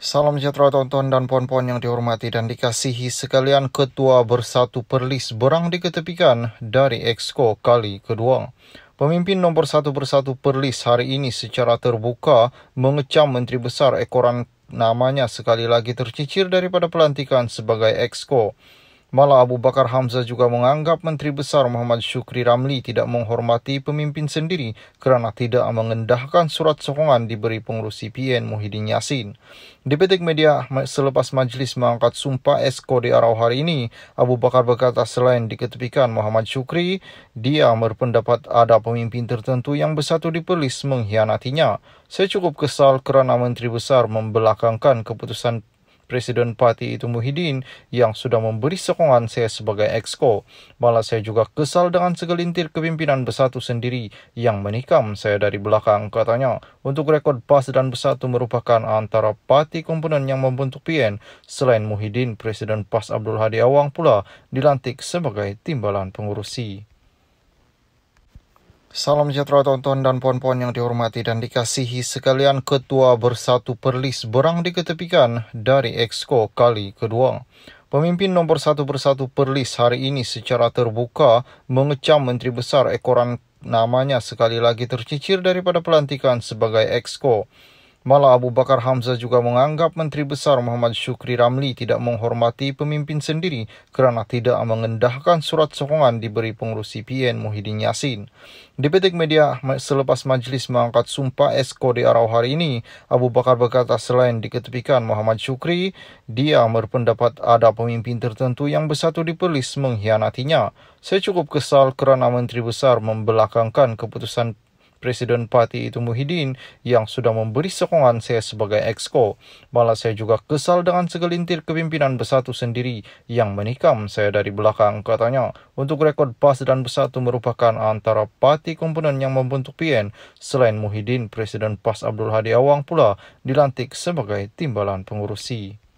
Salam sejahtera tonton dan puan-puan yang dihormati dan dikasihi sekalian Ketua Bersatu Perlis berang diketepikan dari Exco kali kedua. Pemimpin nombor satu bersatu Perlis hari ini secara terbuka mengecam Menteri Besar ekoran namanya sekali lagi tercicir daripada pelantikan sebagai Exco. Malah Abu Bakar Hamzah juga menganggap Menteri Besar Muhammad Syukri Ramli tidak menghormati pemimpin sendiri kerana tidak mengendahkan surat sokongan diberi pengurusi PN Muhyiddin Yassin. Di petik media, selepas majlis mengangkat sumpah esko di arau hari ini, Abu Bakar berkata selain diketepikan Muhammad Syukri, dia berpendapat ada pemimpin tertentu yang bersatu di Perlis mengkhianatinya. Saya cukup kesal kerana Menteri Besar membelakangkan keputusan Presiden Parti itu Muhyiddin yang sudah memberi sokongan saya sebagai exco. Malah saya juga kesal dengan segelintir kepimpinan bersatu sendiri yang menikam saya dari belakang katanya. Untuk rekod PAS dan bersatu merupakan antara parti komponen yang membentuk PN. Selain Muhyiddin, Presiden PAS Abdul Hadi Awang pula dilantik sebagai timbalan pengurusi. Salam sejahtera tuan-tuan dan puan-puan yang dihormati dan dikasihi sekalian Ketua Bersatu Perlis berang diketepikan dari Exco kali kedua. Pemimpin nombor satu bersatu Perlis hari ini secara terbuka mengecam Menteri Besar ekoran namanya sekali lagi tercicir daripada pelantikan sebagai Exco. Malah Abu Bakar Hamzah juga menganggap Menteri Besar Muhammad Syukri Ramli tidak menghormati pemimpin sendiri kerana tidak mengendahkan surat sokongan diberi pengurusi PN Muhyiddin Yassin. petik media, selepas majlis mengangkat sumpah esko di Arau hari ini, Abu Bakar berkata selain diketepikan Muhammad Syukri, dia berpendapat ada pemimpin tertentu yang bersatu di polis mengkhianatinya. Saya cukup kesal kerana Menteri Besar membelakangkan keputusan Presiden Parti itu Muhyiddin yang sudah memberi sokongan saya sebagai exco. Malah saya juga kesal dengan segelintir kepimpinan bersatu sendiri yang menikam saya dari belakang katanya. Untuk rekod PAS dan bersatu merupakan antara parti komponen yang membentuk PN. Selain Muhyiddin, Presiden PAS Abdul Hadi Awang pula dilantik sebagai timbalan pengurusi.